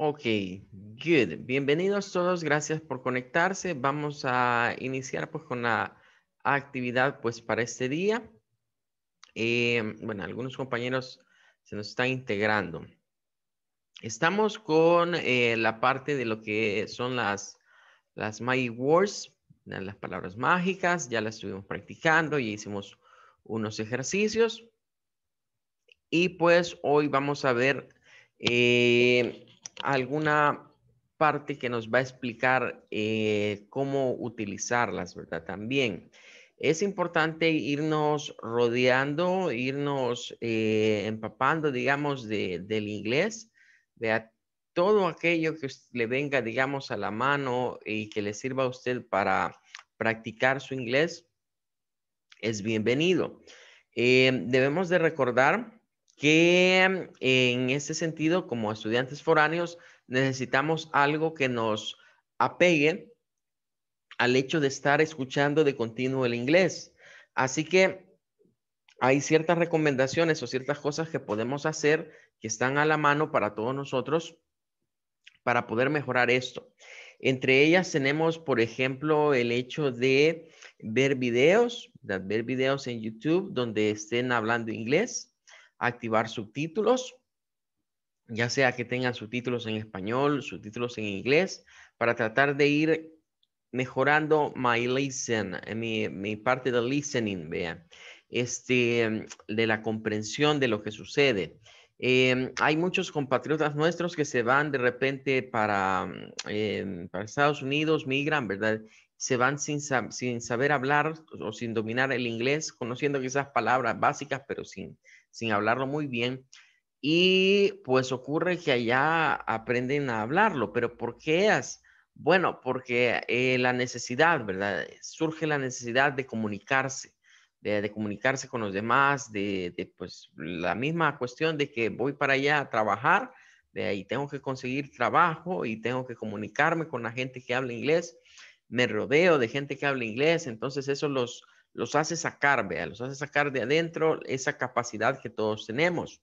Ok, good. Bienvenidos todos, gracias por conectarse. Vamos a iniciar pues con la actividad pues para este día. Eh, bueno, algunos compañeros se nos están integrando. Estamos con eh, la parte de lo que son las, las My Words, las palabras mágicas, ya las estuvimos practicando y hicimos unos ejercicios. Y pues hoy vamos a ver... Eh, alguna parte que nos va a explicar eh, cómo utilizarlas, ¿verdad? También es importante irnos rodeando, irnos eh, empapando, digamos, de, del inglés, de todo aquello que le venga, digamos, a la mano y que le sirva a usted para practicar su inglés, es bienvenido. Eh, debemos de recordar que en este sentido, como estudiantes foráneos, necesitamos algo que nos apegue al hecho de estar escuchando de continuo el inglés. Así que hay ciertas recomendaciones o ciertas cosas que podemos hacer que están a la mano para todos nosotros para poder mejorar esto. Entre ellas tenemos, por ejemplo, el hecho de ver videos, de ver videos en YouTube donde estén hablando inglés activar subtítulos, ya sea que tengan subtítulos en español, subtítulos en inglés, para tratar de ir mejorando my listen, eh, mi, parte de listening, vean, este, de la comprensión de lo que sucede. Em, hay muchos compatriotas nuestros que se van de repente para, em, para Estados Unidos, migran, ¿verdad? Se van sin, sin saber hablar o sin dominar el inglés, conociendo quizás palabras básicas, pero sin, sin hablarlo muy bien. Y pues ocurre que allá aprenden a hablarlo, pero ¿por qué es? Bueno, porque eh, la necesidad, ¿verdad? Surge la necesidad de comunicarse, de, comunicarse con los demás, de, de, pues la misma cuestión de que voy para allá a trabajar, de ahí tengo que conseguir trabajo y tengo que comunicarme con la gente que habla inglés, me rodeo de gente que habla inglés, entonces eso los, los hace sacar, vea, los hace sacar de adentro esa capacidad que todos tenemos.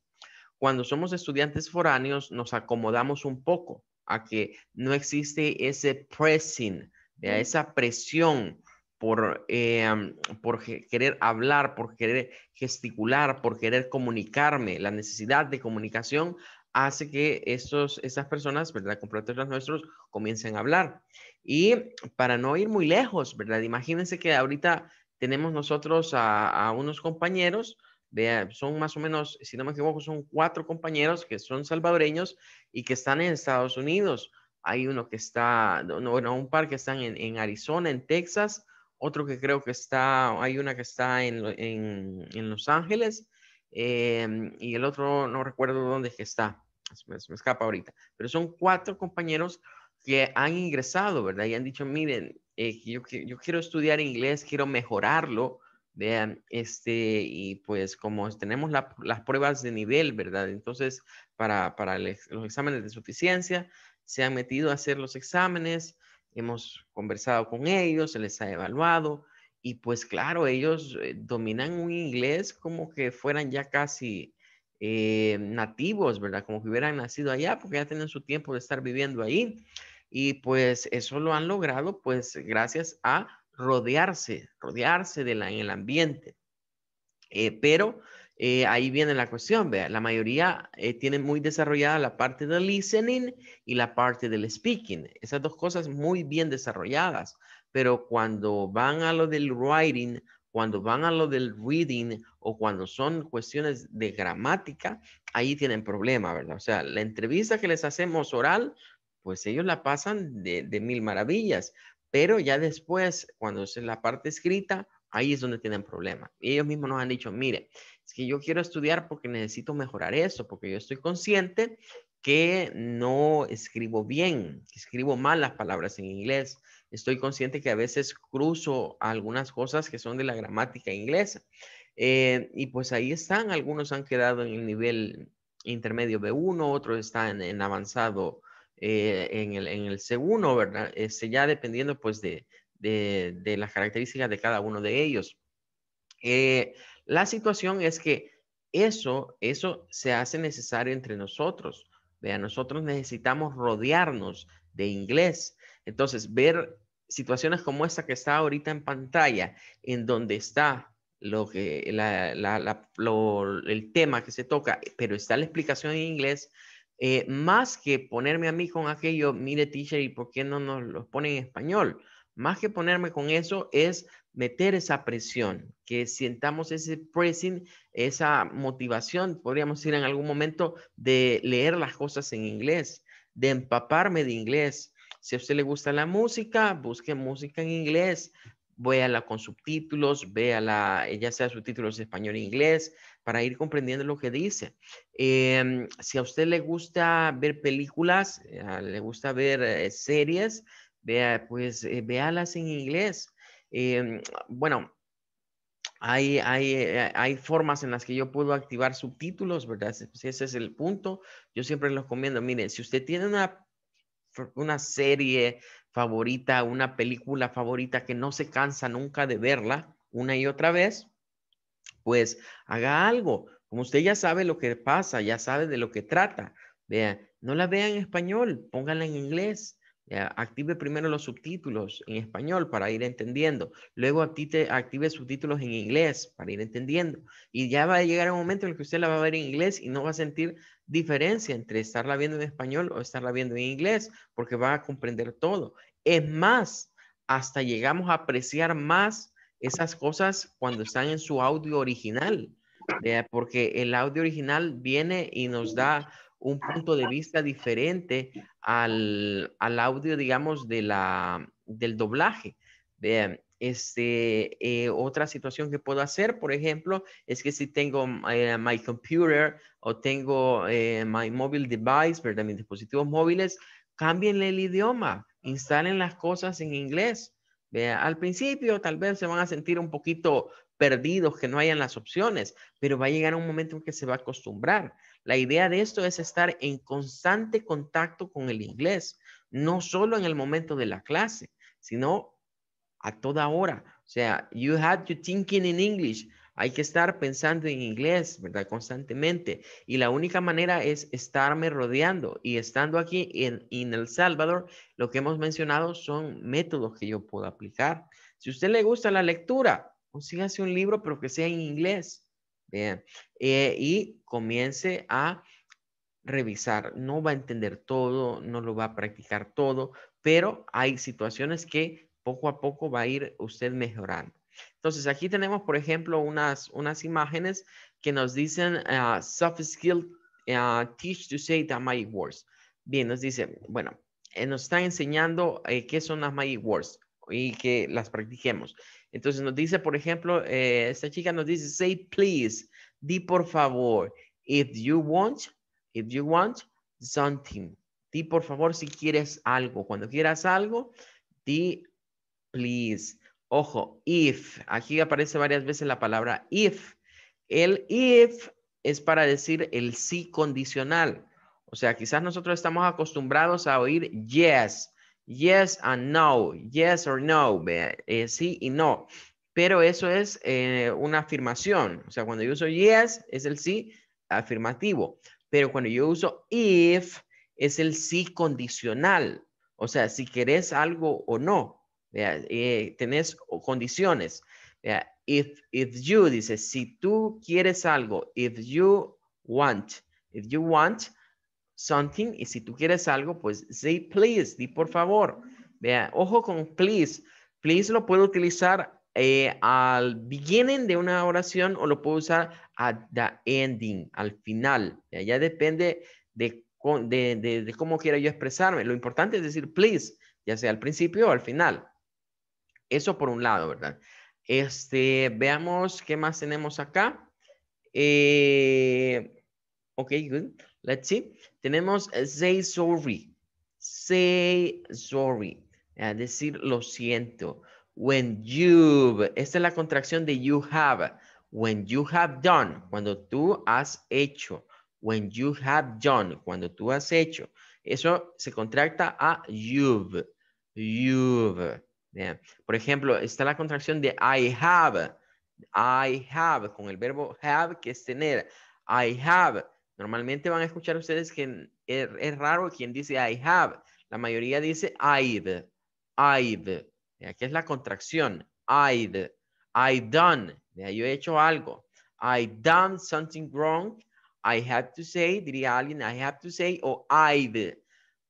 Cuando somos estudiantes foráneos, nos acomodamos un poco a que no existe ese pressing, esa presión por, em, por querer hablar, por querer gesticular, por querer comunicarme. La necesidad de comunicación hace que estos, esas personas, ¿verdad? los nuestros comiencen a hablar. Y para no ir muy lejos, ¿verdad? Imagínense que ahorita tenemos nosotros a, unos compañeros, ah, son más o menos, si no me equivoco, son cuatro compañeros que son salvadoreños y que están en Estados Unidos. Hay uno que está, bueno, un par que están en, en Arizona, en Texas, otro que creo que está, hay una que está en, en, en Los Ángeles em, y el otro no recuerdo dónde que está, me, se me escapa ahorita, pero son cuatro compañeros que han ingresado, ¿verdad? Y han dicho, miren, eh, yo, quiero estudiar inglés, quiero mejorarlo, vean, este, y pues como tenemos las pruebas de nivel, ¿verdad? Entonces, para, para los exámenes de suficiencia, se han metido a hacer los exámenes, hemos conversado con ellos, se les ha evaluado, y pues claro, ellos eh, dominan un inglés como que fueran ya casi eh, nativos, ¿verdad? Como que hubieran nacido allá, porque ya tienen su tiempo de estar viviendo ahí. Y pues eso lo han logrado pues gracias a rodearse, rodearse de la, en el ambiente. Eh, pero eh, ahí viene la cuestión, ¿vea? la mayoría eh, tiene muy desarrollada la parte del listening y la parte del speaking. Esas dos cosas muy bien desarrolladas, pero cuando van a lo del writing, cuando van a lo del reading o cuando son cuestiones de gramática, ahí tienen problema, ¿verdad? O sea, la entrevista que les hacemos oral pues ellos la pasan de, mil maravillas, pero ya después, cuando es la parte escrita, ahí es donde tienen problemas. ellos mismos nos han dicho, mire, es que yo quiero estudiar porque necesito mejorar eso, porque yo estoy consciente que no escribo bien, que escribo mal las palabras en inglés. Estoy consciente que a veces cruzo algunas cosas que son de la gramática inglesa. Eh, y pues ahí están, algunos han quedado en el nivel intermedio B1, otros están en avanzado eh, en, el, en el ¿verdad? ese ya dependiendo pues de, de, de, las características de cada uno de ellos. Eh, la situación es que eso, eso se hace necesario entre nosotros. vea nosotros necesitamos rodearnos de inglés. Entonces, ver situaciones como esta que está ahorita en pantalla, en donde está lo que, la, el tema que se toca, pero está la explicación en inglés, eh, más que ponerme a mí con aquello, mire teacher, ¿y por qué no nos lo pone en español? Más que ponerme con eso es meter esa presión, que sintamos ese pressing, esa motivación, podríamos ir en algún momento, de leer las cosas en inglés, de empaparme de inglés. Si a usted le gusta la música, busque música en inglés, véala con subtítulos, véala, ya sea subtítulos español e inglés, para ir comprendiendo lo que dice. Em, si a usted le gusta ver películas, eh, ah, le gusta ver eh, series, vea, pues eh, véalas en inglés. Em, bueno, hay, hay, formas en las que yo puedo activar subtítulos, ¿verdad? Si ese es el punto, yo siempre los recomiendo. Miren, si usted tiene una, una serie favorita, una película favorita que no se cansa nunca de verla una y otra vez, pues haga algo. Como usted ya sabe lo que pasa, ya sabe de lo que trata. Vea, no la vea en español, póngala en inglés. active primero los subtítulos en español para ir entendiendo. Luego active, active subtítulos en inglés para ir entendiendo. Y ya va a llegar un momento en el que usted la va a ver en inglés y no va a sentir diferencia entre estarla viendo en español o estarla viendo en inglés, porque va a comprender todo. Es más, hasta llegamos a apreciar más esas cosas cuando están en su audio original, porque el audio original viene y nos da un punto de vista diferente al, audio, digamos, de la, del doblaje. este, eh, otra situación que puedo hacer, por ejemplo, es que si tengo mi eh, my computer o tengo eh, my mobile device, ¿verdad? mis dispositivos móviles, cámbienle el idioma, instalen las cosas en inglés. Al principio tal vez se van a sentir un poquito perdidos, que no hayan las opciones, pero va a llegar un momento en que se va a acostumbrar. La idea de esto es estar en constante contacto con el inglés, no solo en el momento de la clase, sino a toda hora. O sea, you have to thinking in English hay que estar pensando en inglés, ¿verdad? Constantemente. Y la única manera es estarme rodeando. Y estando aquí en, El Salvador, lo que hemos mencionado son métodos que yo puedo aplicar. Si a usted le gusta la lectura, consígase un libro, pero que sea en inglés. Bien. Eh, y comience a revisar. No va a entender todo, no lo va a practicar todo, pero hay situaciones que poco a poco va a ir usted mejorando. Entonces, aquí tenemos, por ejemplo, unas, imágenes que nos dicen ah, soft skill ah, teach to say the magic words. Bien, nos dice, bueno, eh, nos están enseñando eh, qué son las magic words y que las practiquemos. Entonces nos dice, por ejemplo, eh, esta chica nos dice, say please, di por favor, if you want, if you want something. Di por favor si quieres algo. Cuando quieras algo, di please. Ojo, if. Aquí aparece varias veces la palabra if. El if es para decir el sí condicional. O sea, quizás nosotros estamos acostumbrados a oír yes, yes and no, yes or no, eh, sí y no. Pero eso es eh, una afirmación. O sea, cuando yo uso yes, es el sí afirmativo. Pero cuando yo uso if, es el sí condicional. O sea, si querés algo o no. ¿vea? Eh, tenés condiciones. ¿vea? If, if you, dice, si tú quieres algo, if you want, if you want something, y si tú quieres algo, pues say please, di por favor. Vea, ojo con please. Please lo puedo utilizar eh, al beginning de una oración o lo puedo usar at the ending, al final. Ya, depende de de, cómo quiera yo expresarme. Lo importante es decir please, ya sea al principio o al final. Eso por un lado, ¿verdad? Este, veamos qué más tenemos acá. Eh, ok, good. Let's see. Tenemos eh, say sorry. Say sorry. Es decir lo siento. When you've. Esta es la contracción de you have. When you have done. Cuando tú has hecho. When you have done. Cuando tú has hecho. Eso se contracta a you've. You've. Por ejemplo, está la contracción de I have. I have, con el verbo have, que es tener. I have. Normalmente van a escuchar ustedes que er, es, raro quien dice I have. La mayoría dice I've. I've. Aquí es la contracción. I've. I done. yo he hecho algo. I done something wrong. I have to say, diría alguien, I have to say, o I've.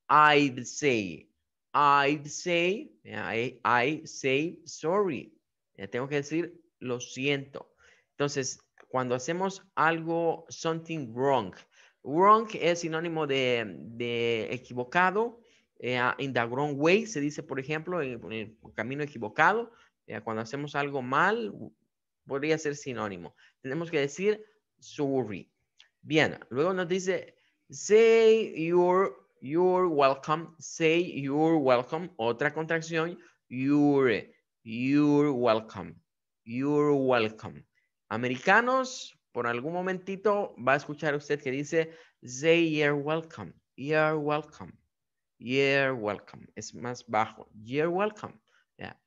I've say. I say, I, say sorry. Eh, tengo que decir lo siento. Entonces, cuando hacemos algo, something wrong. Wrong es sinónimo de, equivocado. Eh, ah, in the wrong way se dice, por ejemplo, en, el camino equivocado. Eh, cuando hacemos algo mal, podría ser sinónimo. Tenemos que decir sorry. Bien, luego nos dice, say your You're welcome. Say you're welcome. Otra contracción. You're, you're welcome. You're welcome. Americanos, por algún momentito va a escuchar usted que dice say you're welcome. You're welcome. You're welcome. Es más bajo. You're welcome.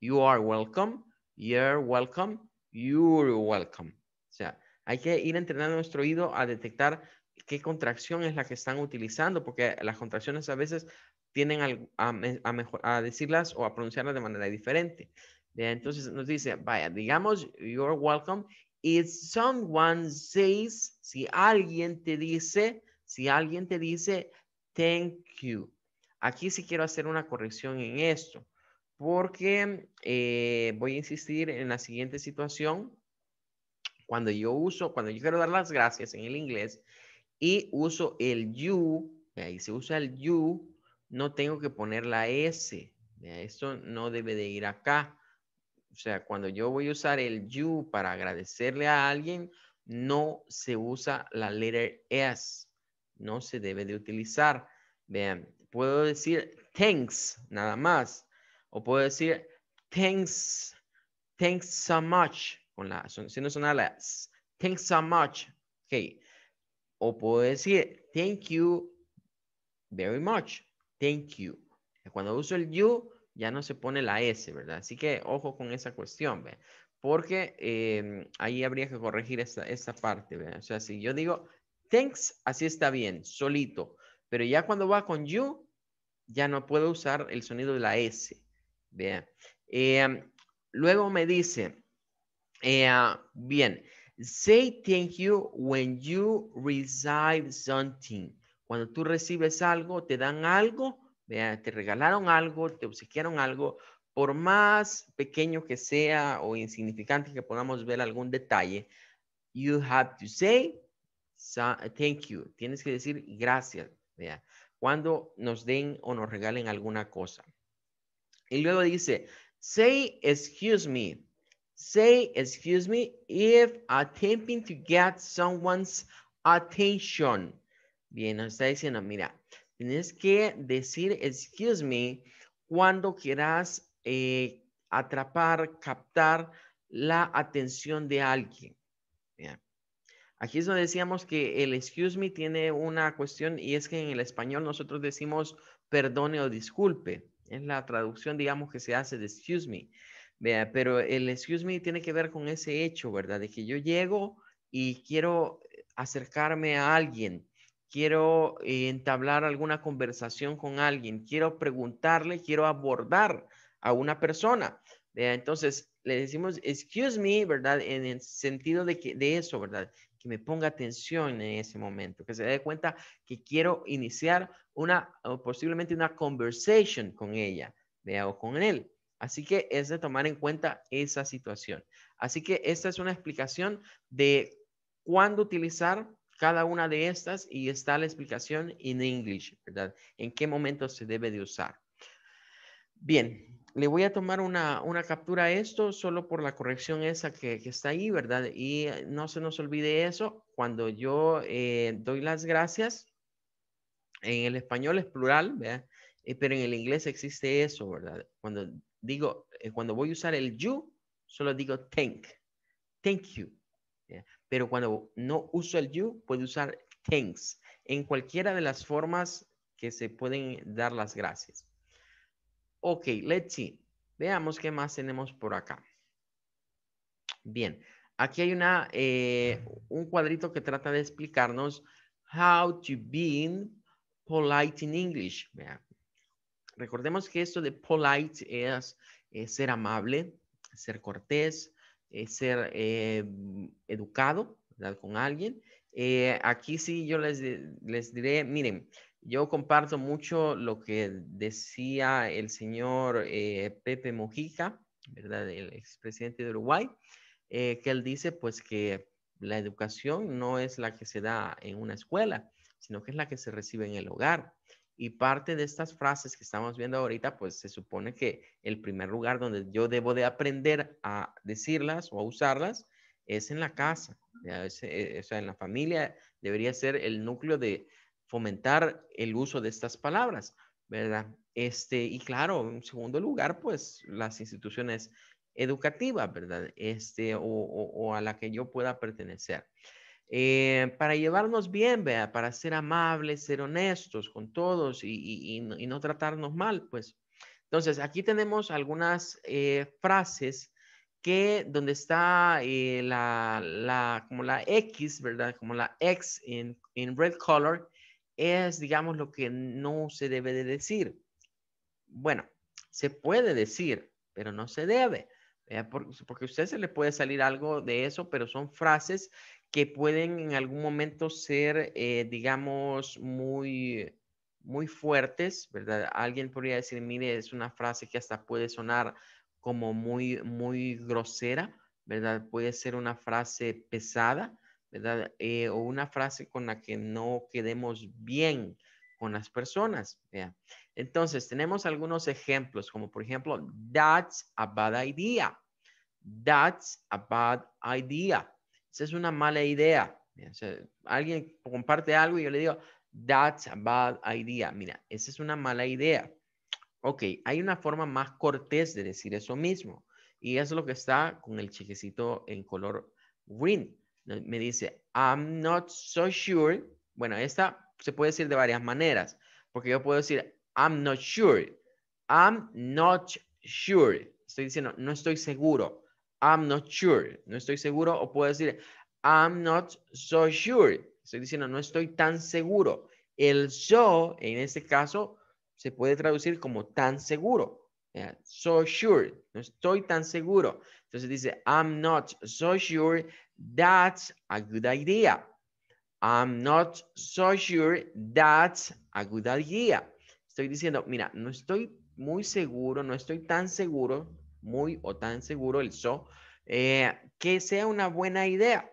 You are welcome. You're welcome. You're welcome. O sea, hay que ir entrenando nuestro oído a detectar qué contracción es la que están utilizando, porque las contracciones a veces tienen a, a, mejor, a decirlas o a pronunciarlas de manera diferente. Entonces nos dice, vaya, digamos, you're welcome. If someone says, si alguien te dice, si alguien te dice, thank you. Aquí sí quiero hacer una corrección en esto, porque eh, voy a insistir en la siguiente situación. Cuando yo uso, cuando yo quiero dar las gracias en el inglés, y uso el you, ahí se usa el you, no tengo que poner la S, esto no debe de ir acá. O sea, cuando yo voy a usar el you para agradecerle a alguien, no se usa la letter S, no se debe de utilizar. Vean, puedo decir thanks, nada más, o puedo decir thanks, thanks so much, con la, sonar Thanks so much. Okay. O puedo decir, thank you very much. Thank you. Cuando uso el you, ya no se pone la S, ¿verdad? Así que ojo con esa cuestión, ¿ve? Porque em, ahí habría que corregir esta, parte, ¿ve? O sea, si yo digo thanks, así está bien, solito. Pero ya cuando va con you, ya no puedo usar el sonido de la S, ¿verdad? Em, luego me dice, eh, ah, bien, Say thank you when you receive something. Cuando tú recibes algo, te dan algo, te regalaron algo, te obsequiaron algo, por más pequeño que sea o insignificante que podamos ver algún detalle, you have to say thank you. Tienes que decir gracias, cuando nos den o nos regalen alguna cosa. Y luego dice, say excuse me. Say, excuse me, if attempting to get someone's attention. Bien, nos está diciendo, mira, tienes que decir, excuse me, cuando quieras eh, atrapar, captar la atención de alguien. Bien. Aquí es donde decíamos que el excuse me tiene una cuestión y es que en el español nosotros decimos perdone o disculpe. Es la traducción, digamos, que se hace de excuse me. Vea, pero el excuse me tiene que ver con ese hecho, ¿verdad? De que yo llego y quiero eh, acercarme a alguien, quiero eh, entablar alguna conversación con alguien, quiero preguntarle, quiero abordar a una persona. Vea, entonces le decimos excuse me, ¿verdad? En el sentido de, que, de eso, ¿verdad? Que me ponga atención en ese momento, que se dé cuenta que quiero iniciar una, posiblemente una conversation con ella, vea, o con él. Así que es de tomar en cuenta esa situación. Así que esta es una explicación de cuándo utilizar cada una de estas y está la explicación en inglés, ¿verdad? En qué momento se debe de usar. Bien, le voy a tomar una, una captura a esto solo por la corrección esa que, está ahí, ¿verdad? Y eh, no se nos olvide eso. Cuando yo eh, doy las gracias, en el español es plural, ¿verdad? Eh, pero en el inglés existe eso, ¿verdad? Cuando digo, eh, cuando voy a usar el you, solo digo thank, thank you. Pero cuando no uso el you, puedo usar thanks en cualquiera de las formas que se pueden dar las gracias. Ok, let's see. Veamos qué más tenemos por acá. Bien, aquí hay una, eh, un cuadrito que trata de explicarnos how to be polite in English. Vean. Recordemos que esto de polite es, ser amable, ser cortés, ser eh, educado con alguien. Eh, aquí sí yo les, diré, miren, yo comparto mucho lo que decía el señor eh, Pepe Mojica, ¿verdad? El expresidente de Uruguay, que él dice pues que la educación no es la que se da en una escuela, sino que es la que se recibe en el hogar. Y parte de estas frases que estamos viendo ahorita, pues se supone que el primer lugar donde yo debo de aprender a decirlas o a usarlas es en la casa. Eh, o sea, en la familia debería ser el núcleo de fomentar el uso de estas palabras, ¿verdad? Este, y claro, en segundo lugar, pues las instituciones educativas, ¿verdad? Este, o a la que yo pueda pertenecer. Eh, para llevarnos bien, vea, para ser amables, ser honestos con todos y, no tratarnos mal, pues. Entonces, aquí tenemos algunas eh, frases que donde está eh, la, como la X, ¿verdad? Como la X en, red color, es, digamos, lo que no se debe de decir. Bueno, se puede decir, pero no se debe, porque, porque a usted se le puede salir algo de eso, pero son frases que pueden en algún momento ser, eh, digamos, muy, muy fuertes, ¿verdad? Alguien podría decir, mire, es una frase que hasta puede sonar como muy, muy grosera, ¿verdad? Puede ser una frase pesada, ¿verdad? Eh, o una frase con la que no quedemos bien con las personas. Entonces, tenemos algunos ejemplos, como por ejemplo, that's a bad idea. That's a bad idea es una mala idea. alguien comparte algo y yo le digo, that's a bad idea. Mira, esa es una mala idea. Ok, hay una forma más cortés de decir eso mismo. Y es lo que está con el chequecito en color green. Me dice, I'm not so sure. Bueno, esta se puede decir de varias maneras. Porque yo puedo decir, I'm not sure. I'm not sure. Estoy diciendo, no estoy seguro. I'm not sure, no estoy seguro, o puedo decir I'm not so sure. Estoy diciendo no estoy tan seguro. El so, en este caso, se puede traducir como tan seguro. So sure, no estoy tan seguro. Entonces dice, I'm not so sure that's a good idea. I'm not so sure that's a good idea. Estoy diciendo, mira, no estoy muy seguro, no estoy tan seguro muy o tan seguro el so, eh, que sea una buena idea.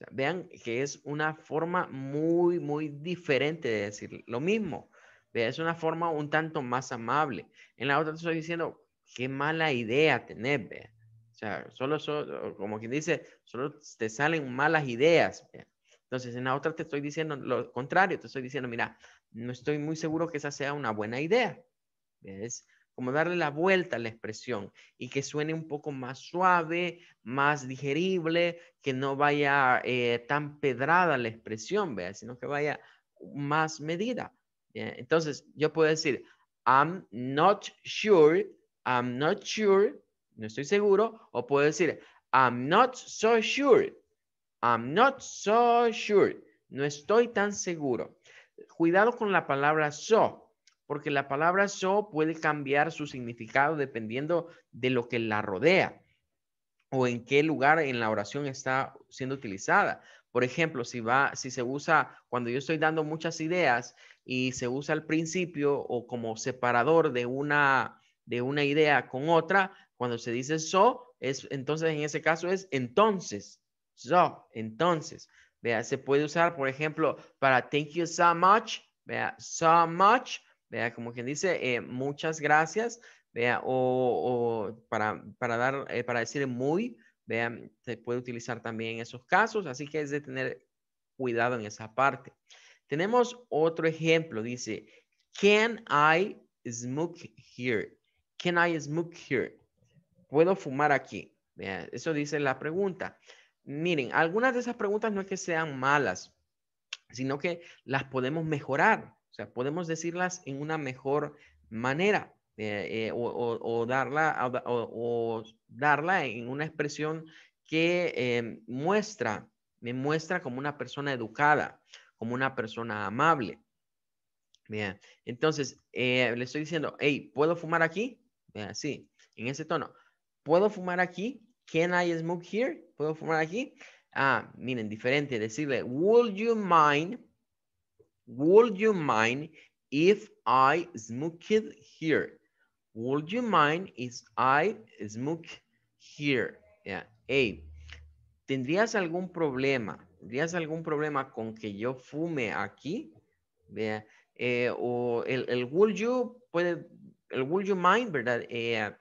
O vean que es una forma muy, muy diferente de decir lo mismo. es una forma un tanto más amable. En la otra te estoy diciendo, qué mala idea tener, vea. O sea, solo, como quien dice, solo te salen malas ideas. Entonces, en la otra te estoy diciendo lo contrario, te estoy diciendo, mira, no estoy muy seguro que esa sea una buena idea. ¿Ves? como darle la vuelta a la expresión y que suene un poco más suave, más digerible, que no vaya eh, tan pedrada la expresión, ¿vea? sino que vaya más medida. Entonces, yo puedo decir, I'm not sure, I'm not sure, no estoy seguro, o puedo decir, I'm not so sure, I'm not so sure, no estoy tan seguro. Cuidado con la palabra so, porque la palabra so puede cambiar su significado dependiendo de lo que la rodea o en qué lugar en la oración está siendo utilizada. Por ejemplo, si va, si se usa cuando yo estoy dando muchas ideas y se usa al principio o como separador de una de una idea con otra, cuando se dice so, es entonces en ese caso es entonces. So, entonces. Vea, se puede usar, por ejemplo, para thank you so much, vea, so much vea, como quien dice, eh, muchas gracias, vea, o, para, para, dar, eh, para decir muy, vea, se puede utilizar también en esos casos, así que es de tener cuidado en esa parte. Tenemos otro ejemplo, dice, can I smoke here? Can I smoke here? ¿Puedo fumar aquí? Vea, eso dice la pregunta. Miren, algunas de esas preguntas no es que sean malas, sino que las podemos mejorar. O sea, podemos decirlas en una mejor manera eh, eh, o, darla, en una expresión que eh, muestra, me muestra como una persona educada, como una persona amable. Bien, entonces le estoy diciendo, hey, ¿puedo fumar aquí? sí, en ese tono. ¿Puedo fumar aquí? Can I smoke here? ¿Puedo fumar aquí? Ah, miren, diferente. Decirle, would you mind? Would you mind if I smoked here? Would you mind if I smoke here? Yeah. Hey, ¿tendrías algún problema? ¿Tendrías algún problema con que yo fume aquí? Yeah. Eh, o el, el would you puede, el would you mind, ¿verdad? Eh,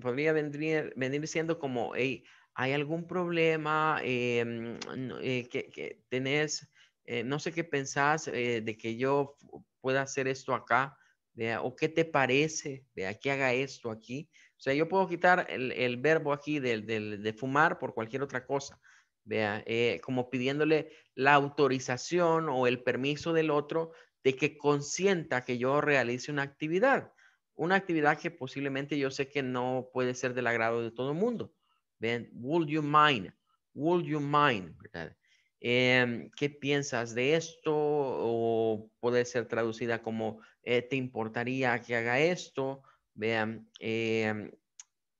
podría venir, venir siendo como, hey, ¿hay algún problema eh, mm, que, que tenés? Eh, no sé qué pensás eh, de que yo pueda hacer esto acá, o qué te parece, de que haga esto aquí. O sea, yo puedo quitar el, verbo aquí del, de fumar por cualquier otra cosa, vea, eh, como pidiéndole la autorización o el permiso del otro de que consienta que yo realice una actividad, una actividad que posiblemente yo sé que no puede ser del agrado de todo el mundo. ¿Ven? Would you mind? Would you mind? Em, ¿Qué piensas de esto? O puede ser traducida como, eh, ¿te importaría que haga esto? Vean, em,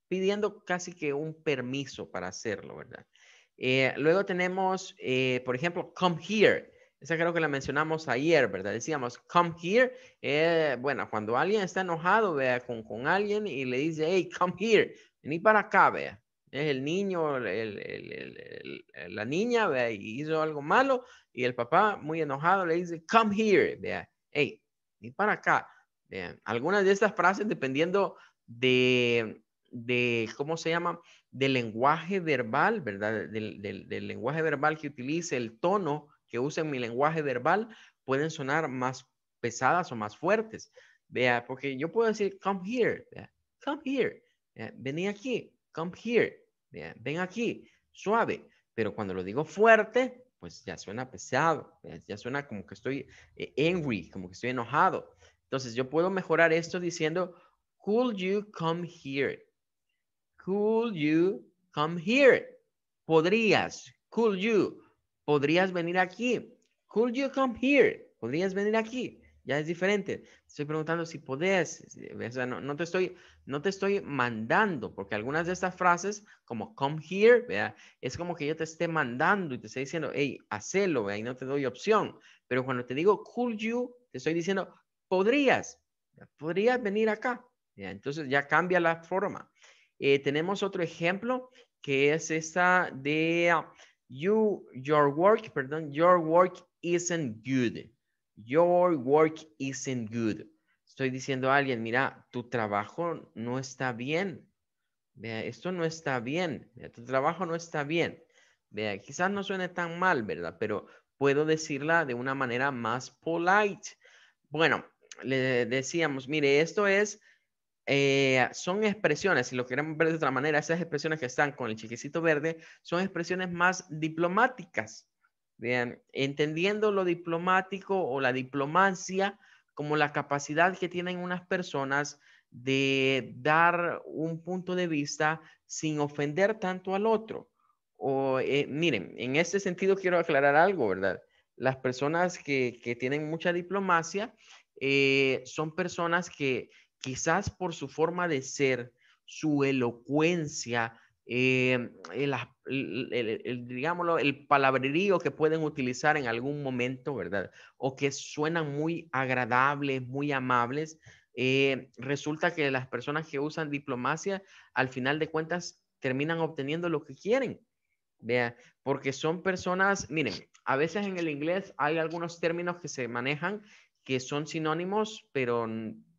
pidiendo casi que un permiso para hacerlo, ¿verdad? Eh, luego tenemos, eh, por ejemplo, come here. Esa creo que la mencionamos ayer, ¿verdad? Decíamos, come here. bueno, cuando alguien está enojado, vea, con, alguien y le dice, hey, come here, ni para acá, vea. Es el niño, el, el eh, la niña vea, hizo algo malo y el papá muy enojado le dice, come here, vea, hey, y para acá. Vea. Algunas de estas frases dependiendo de, de, ¿cómo se llama? Del lenguaje verbal, ¿verdad? Del, del, lenguaje verbal que utilice, el tono que usa en mi lenguaje verbal, pueden sonar más pesadas o más fuertes. Vea, porque yo puedo decir, come here, come here, vení aquí, come here, ven aquí, suave pero cuando lo digo fuerte, pues ya suena pesado, ya suena como que estoy eh, angry, como que estoy enojado. Entonces yo puedo mejorar esto diciendo, could you come here? Could you come here? Podrías, could you, podrías venir aquí. Could you come here? Podrías venir aquí ya es diferente. Estoy preguntando si podés, no, te estoy, no te estoy mandando, porque algunas de estas frases, como come here, es como que yo te esté mandando y te estoy diciendo, hey, hacelo, y no te doy opción. Pero cuando te digo, could you, te estoy diciendo, podrías, podrías venir acá. Entonces ya cambia la forma. Eh, tenemos otro ejemplo que es esta de ah, you, your work, perdón, your work isn't good. Your work isn't good. Estoy diciendo a alguien, mira, tu trabajo no está bien. Vea, esto no está bien. tu trabajo no está bien. Vea, quizás no suene tan mal, ¿verdad? Pero puedo decirla de una manera más polite. Bueno, le decíamos, mire, esto es, eh, son expresiones, si lo queremos ver de otra manera, esas expresiones que están con el chiquecito verde, son expresiones más diplomáticas entendiendo lo diplomático o la diplomacia como la capacidad que tienen unas personas de dar un punto de vista sin ofender tanto al otro. O eh, miren, en este sentido quiero aclarar algo, ¿verdad? Las personas que, tienen mucha diplomacia eh, son personas que quizás por su forma de ser, su elocuencia, eh, eh, el, digámoslo, el palabrerío que pueden utilizar en algún momento, ¿verdad? O que suenan muy agradables, muy amables. Eh, resulta que las personas que usan diplomacia, al final de cuentas, terminan obteniendo lo que quieren. Vea, porque son personas, miren, a veces en el inglés hay algunos términos que se manejan que son sinónimos, pero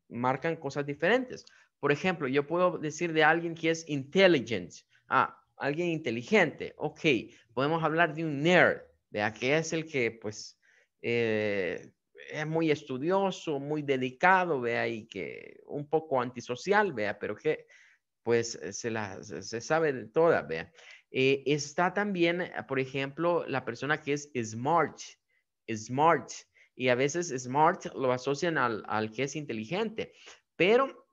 marcan cosas diferentes. Por ejemplo, yo puedo decir de alguien que es intelligent, Ah, alguien inteligente. Ok, podemos hablar de un nerd, vea, que es el que pues eh, es muy estudioso, muy dedicado, vea, y que un poco antisocial, vea, pero que pues eh, se, sabe de todas, vea. Eh, está también, ah, por ejemplo, la persona que es smart, smart, y a veces smart lo asocian al que es inteligente, pero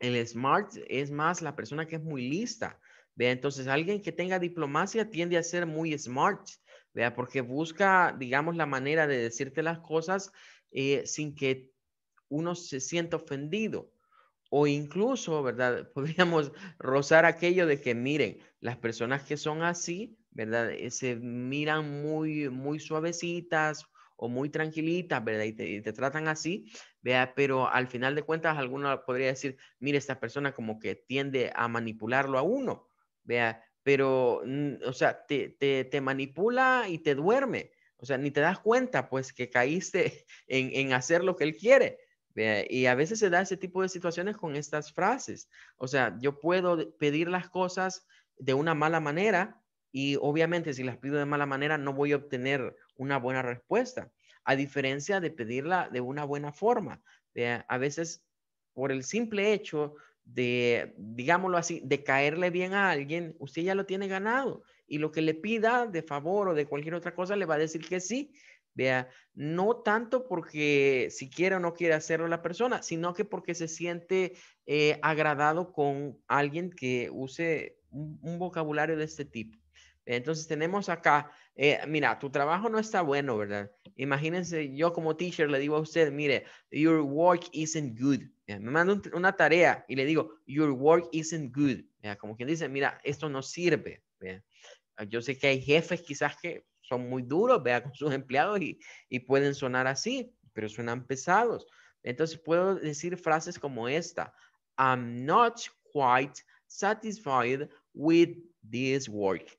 el smart es más la persona que es muy lista, ¿Vea? Entonces, alguien que tenga diplomacia tiende a ser muy smart, ¿vea? Porque busca, digamos, la manera de decirte las cosas eh, sin que uno se sienta ofendido. O incluso, ¿verdad? Podríamos rozar aquello de que, miren, las personas que son así, ¿verdad? Eh, se miran muy, muy suavecitas o muy tranquilitas, ¿verdad? Y te, te tratan así, vea, pero al final de cuentas alguno podría decir, mire, esta persona como que tiende a manipularlo a uno, vea, pero, mm, o sea, te, manipula y te duerme, o sea, ni te das cuenta, pues, que caíste en, en hacer lo que él quiere. ¿vea? Y a veces se da ese tipo de situaciones con estas frases. O sea, yo puedo pedir las cosas de una mala manera y obviamente si las pido de mala manera no voy a obtener una buena respuesta, a diferencia de pedirla de una buena forma. ¿vea? A veces por el simple hecho de, digámoslo así, de caerle bien a alguien, usted ya lo tiene ganado. Y lo que le pida de favor o de cualquier otra cosa, le va a decir que sí. Vea, no tanto porque si quiere o no quiere hacerlo la persona, sino que porque se siente eh, agradado con alguien que use un vocabulario de este tipo. Entonces tenemos acá eh, mira, tu trabajo no está bueno, ¿verdad? Imagínense, yo como teacher le digo a usted, mire, your work isn't good. Me manda una tarea y le digo, your work isn't good. Como quien dice, mira, esto no sirve. Ah, yo sé que hay jefes quizás que son muy duros, vea, con sus empleados y, y pueden sonar así, pero suenan pesados. Entonces puedo decir frases como esta, I'm not quite satisfied with this work.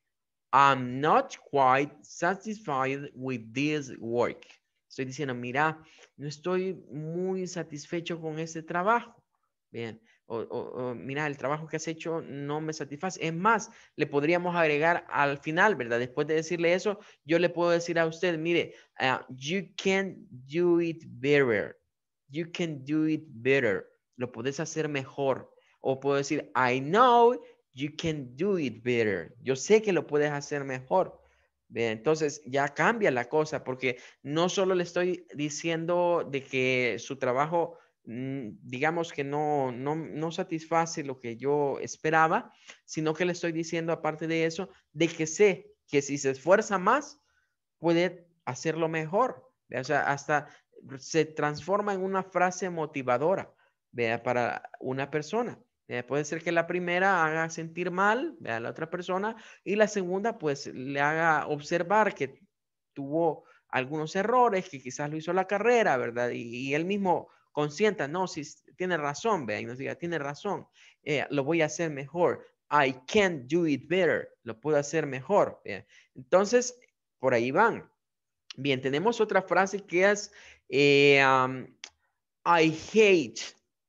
I'm not quite satisfied with this work. Estoy diciendo, mira, no estoy muy satisfecho con este trabajo. Bien, o, mira, el trabajo que has hecho no me satisface. Es más, le podríamos agregar al final, ¿verdad? Después de decirle eso, yo le puedo decir a usted, mire, ah, you can do it better. You can do it better. Lo puedes hacer mejor. O puedo decir, I know You can do it better. Yo sé que lo puedes hacer mejor. entonces ya cambia la cosa porque no solo le estoy diciendo de que su trabajo, mm, digamos que no, no, no satisface lo que yo esperaba, sino que le estoy diciendo aparte de eso, de que sé que si se esfuerza más, puede hacerlo mejor. O sea, hasta se transforma en una frase motivadora ¿vea? para una persona. Eh, puede ser que la primera haga sentir mal a la otra persona y la segunda pues le haga observar que tuvo algunos errores, que quizás lo hizo la carrera, ¿verdad? Y, él mismo consienta, no, si tiene razón, vea, y nos diga, tiene razón, eh, lo voy a hacer mejor, I can do it better, lo puedo hacer mejor. Entonces, por ahí van. Bien, tenemos otra frase que es, eh, I hate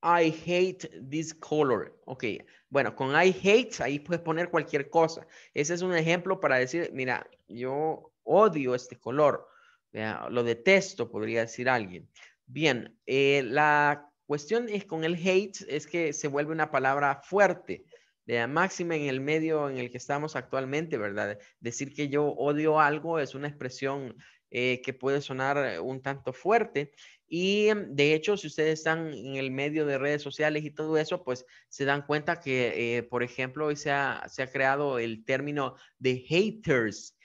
I hate this color. Ok, bueno, con I hate ahí puedes poner cualquier cosa. Ese es un ejemplo para decir, mira, yo odio este color. Lo detesto, podría decir alguien. Bien, eh, la cuestión es con el hate es que se vuelve una palabra fuerte. la Máxima en el medio en el que estamos actualmente, ¿verdad? Decir que yo odio algo es una expresión eh, que puede sonar un tanto fuerte y em, de hecho, si ustedes están en el medio de redes sociales y todo eso, pues se dan cuenta que, eh, por ejemplo, hoy se ha, se ha, creado el término de haters.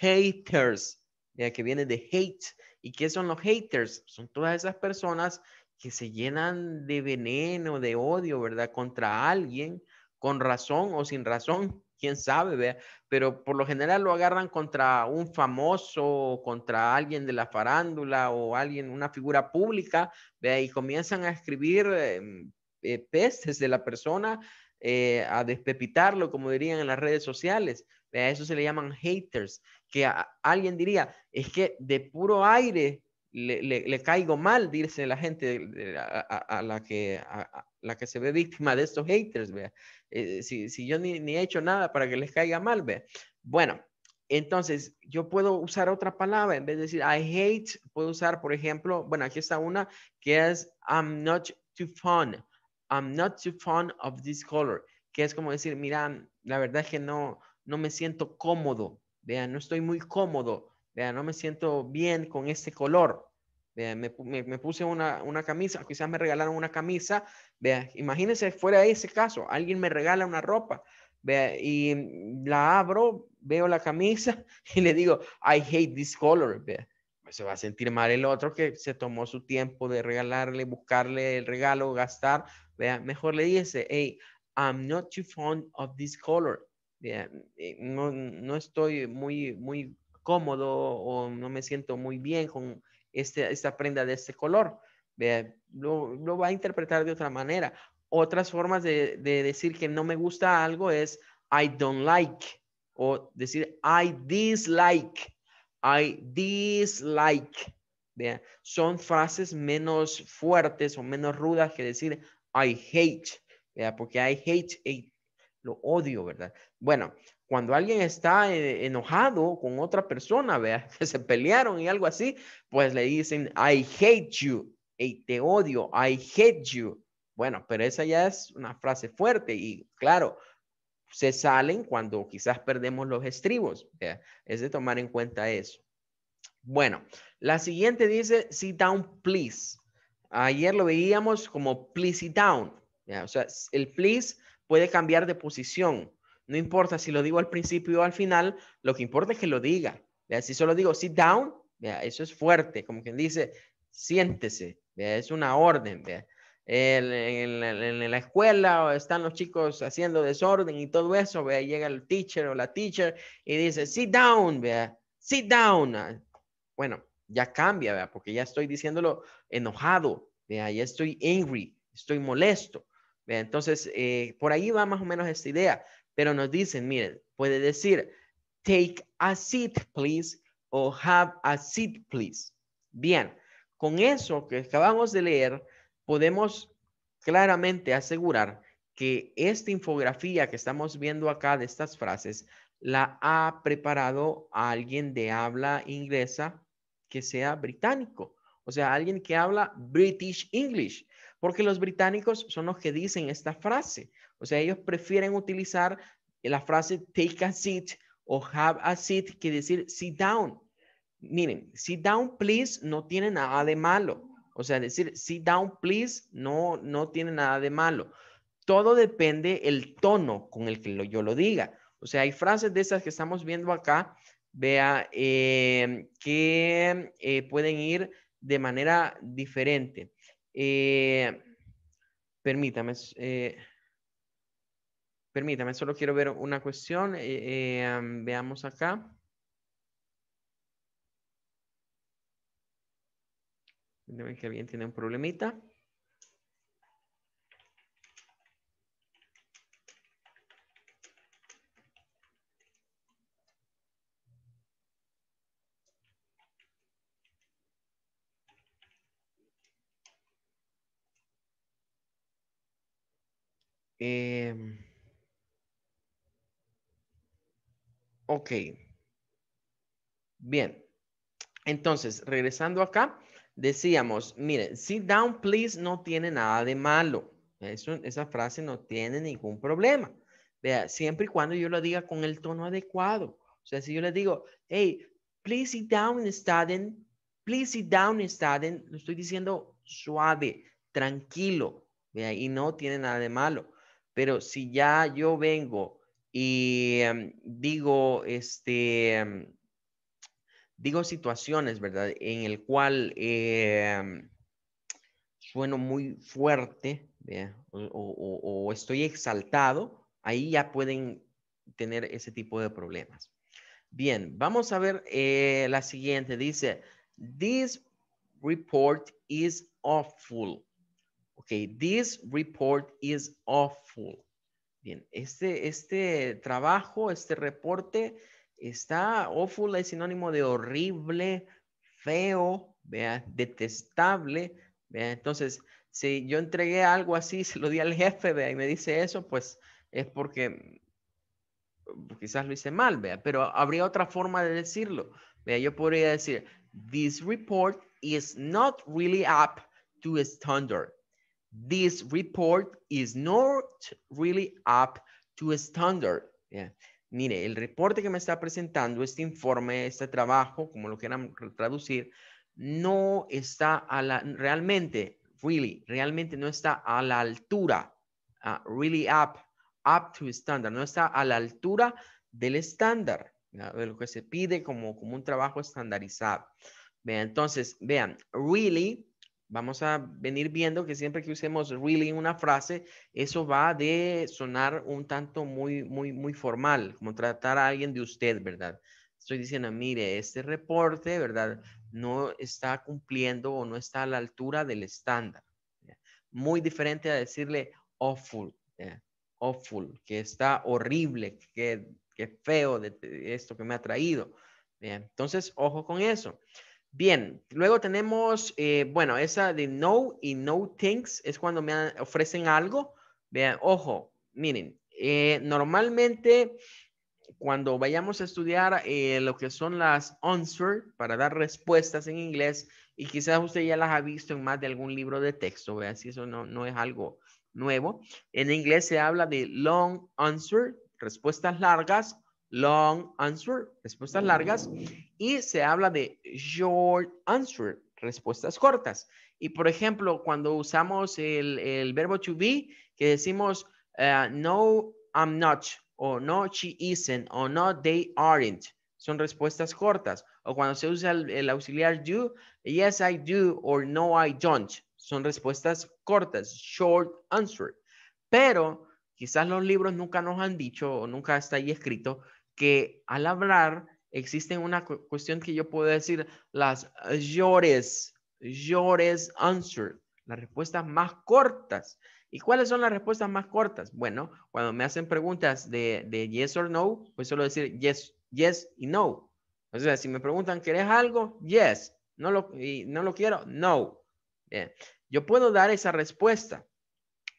Haters, ya que viene de hate. ¿Y qué son los haters? Son todas esas personas que se llenan de veneno, de odio, ¿verdad? Contra alguien, con razón o sin razón quién sabe, Pero por lo general lo agarran contra un famoso, o contra alguien de la farándula o alguien, una figura pública, Y comienzan a escribir em, eh, peces de la persona, eh, a despepitarlo, como dirían en las redes sociales. A eso se le llaman haters, que alguien diría, es que de puro aire le, le, caigo mal, dice la gente a, la que, la que se ve víctima de estos haters, vea. Eh, si, si, yo ni, ni, he hecho nada para que les caiga mal, vea. Bueno, entonces yo puedo usar otra palabra, en vez de decir I hate, puedo usar, por ejemplo, bueno, aquí está una que es I'm not too fond, I'm not too fond of this color, que es como decir, mira, la verdad es que no, no me siento cómodo, vea no estoy muy cómodo Vea, no me siento bien con este color. Vea, me, puse una, camisa, quizás me regalaron una camisa. Vea, imagínense fuera de ese caso, alguien me regala una ropa. Vea, y la abro, veo la camisa y le digo, I hate this color. Vea se va a sentir mal el otro que se tomó su tiempo de regalarle, buscarle el regalo, gastar. Vea, mejor le dice, hey, I'm not too fond of this color. Vea, eh, no, no, estoy muy, muy cómodo o no me siento muy bien con este, esta prenda de este color. Vea, lo, va a interpretar de otra manera. Otras formas de, decir que no me gusta algo es I don't like o decir I dislike, I dislike. Vea, son frases menos fuertes o menos rudas que decir I hate, vea, porque I hate, hate, lo odio, ¿verdad? Bueno, cuando alguien está eh, enojado con otra persona, vea, que se pelearon y algo así, pues le dicen, I hate you, te odio, I hate you. Bueno, pero esa ya es una frase fuerte y claro, se salen cuando quizás perdemos los estribos. Es de tomar en cuenta eso. Bueno, la siguiente dice, sit down, please. Ayer lo veíamos como please sit down. O sea, el please puede cambiar de posición. No importa si lo digo al principio o al final, lo que importa es que lo diga. Si solo digo sit down, ¿vea? eso es fuerte, como quien dice, siéntese, ¿vea? es una orden. ¿vea? En, la escuela están los chicos haciendo desorden y todo eso, ¿vea? llega el teacher o la teacher y dice, sit down, ¿vea? sit down. Ah, bueno, ya cambia, ¿vea? porque ya estoy diciéndolo enojado, ¿vea? ya estoy angry, estoy molesto. Entonces, eh, por ahí va más o menos esta idea. Pero nos dicen, miren, puede decir, take a seat, please, o have a seat, please. Bien, con eso que acabamos de leer, podemos claramente asegurar que esta infografía que estamos viendo acá de estas frases la ha preparado alguien de habla inglesa que sea británico. O sea, alguien que habla British English. Porque los británicos son los que dicen esta frase. O sea, ellos prefieren utilizar la frase take a seat o have a seat que decir sit down. Miren, sit down please no tiene nada de malo. O sea, decir sit down please no, no tiene nada de malo. Todo depende el tono con el que yo lo diga. O sea, hay frases de esas que estamos viendo acá, vea, eh, que eh, pueden ir de manera diferente. Eh, permítame, eh, permítame, solo quiero ver una cuestión. Eh, eh, veamos acá. que bien tiene un problemita. Eh, ok. Bien. Entonces, regresando acá, decíamos, miren, sit down, please, no tiene nada de malo. esa frase no tiene ningún problema. Vea, siempre y cuando yo lo diga con el tono adecuado. O sea, si yo le digo, hey, please sit down and please sit down and lo estoy diciendo suave, tranquilo, vea, y no tiene nada de malo. Pero si ya yo vengo y em, digo, este, em, digo situaciones, ¿verdad? En el cual eh, sueno muy fuerte O, estoy exaltado, ahí ya pueden tener ese tipo de problemas. Bien, vamos a ver eh, la siguiente. Dice, this report is awful. Ok, this report is awful. Bien, este, este trabajo, este reporte está awful, es sinónimo de horrible, feo, ¿vea? detestable. ¿vea? Entonces, si yo entregué algo así, se lo di al jefe ¿vea? y me dice eso, pues es porque quizás lo hice mal, ¿vea? pero habría otra forma de decirlo. ¿vea? Yo podría decir, this report is not really up to standard this report is not really up to a standard. Mire, el reporte que me está presentando, este informe, este trabajo, como lo quieran traducir, no está a la, realmente, really, realmente no está a la altura, ah, really up, up to standard, no está a la altura del estándar, de lo que se pide como, como un trabajo estandarizado. Vean, entonces, vean, really Vamos a venir viendo que siempre que usemos really una frase, eso va de sonar un tanto muy, muy, muy formal, como tratar a alguien de usted, ¿verdad? Estoy diciendo, mire, este reporte, ¿verdad? No está cumpliendo o no está a la altura del estándar. Muy diferente a decirle awful, awful, que está horrible, que, que feo de, esto que me ha traído. Entonces, ojo con eso. Bien, luego tenemos, eh, bueno, esa de no y no things es cuando me ofrecen algo. Vean, ojo, miren, eh, normalmente cuando vayamos a estudiar eh, lo que son las answers, para dar respuestas en inglés y quizás usted ya las ha visto en más de algún libro de texto, vean si eso no, no es algo nuevo. En inglés se habla de long answer, respuestas largas long answer, respuestas largas, y se habla de short answer, respuestas cortas. Y por ejemplo, cuando usamos el, verbo to be, que decimos eh, no, I'm not, o no, she isn't, o no, they aren't, son respuestas cortas. O cuando se usa el, auxiliar do, yes, I do, or no, I don't, son respuestas cortas, short answer. Pero quizás los libros nunca nos han dicho o nunca está ahí escrito que al hablar existe una cuestión que yo puedo decir, las llores, llores answer, las respuestas más cortas. ¿Y cuáles son las respuestas más cortas? Bueno, cuando me hacen preguntas de, yes or no, pues solo decir yes, yes y no. O sea, si me preguntan, ¿querés algo? Yes. No lo, y no lo quiero? No. Yo puedo dar esa respuesta.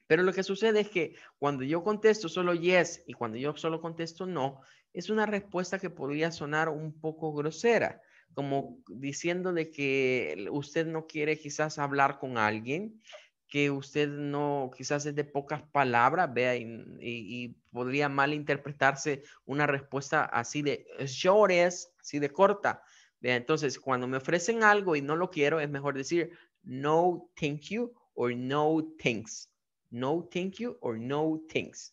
Pero lo que sucede es que cuando yo contesto solo yes y cuando yo solo contesto no, es una respuesta que podría sonar un poco grosera, como diciendo de que usted no quiere quizás hablar con alguien, que usted no, quizás es de pocas palabras, vea, y, podría malinterpretarse una respuesta así de es, así de corta. Vea, entonces, cuando me ofrecen algo y no lo quiero, es mejor decir no, thank you, o no, thanks no thank you or no thanks.